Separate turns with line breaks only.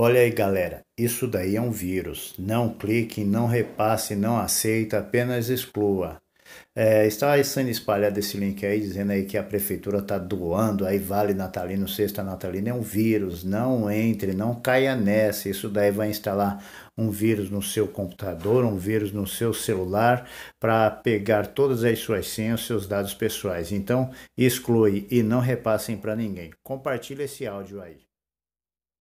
Olha aí, galera, isso daí é um vírus. Não clique, não repasse, não aceita, apenas exclua. É, está sendo espalhado esse link aí dizendo aí que a prefeitura está doando aí vale natalino, sexta natalina é um vírus, não entre, não caia nessa, isso daí vai instalar um vírus no seu computador, um vírus no seu celular para pegar todas as suas senhas, seus dados pessoais. Então,
exclui e não repassem para ninguém. Compartilhe esse áudio aí.